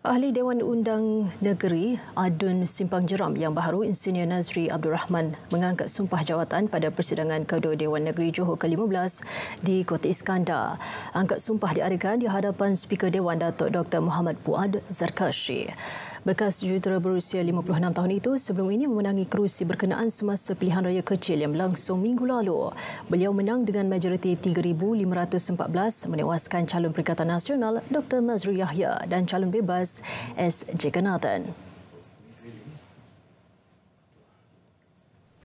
Ahli Dewan Undang Negeri Adun Simpang Jeram yang baru Insinyur Nazri Abdul Rahman mengangkat sumpah jawatan pada persidangan kedua Dewan Negeri Johor ke-15 di Kota Iskandar. Angkat sumpah diadakan di hadapan Speaker Dewan Datuk Dr. Muhammad Puad Zarkashi. Bekas jutera berusia 56 tahun itu sebelum ini memenangi kerusi berkenaan semasa pilihan raya kecil yang berlangsung minggu lalu. Beliau menang dengan majoriti 3,514 menewaskan calon Perikatan Nasional Dr. Mazri Yahya dan calon bebas Plus is Jigganathan.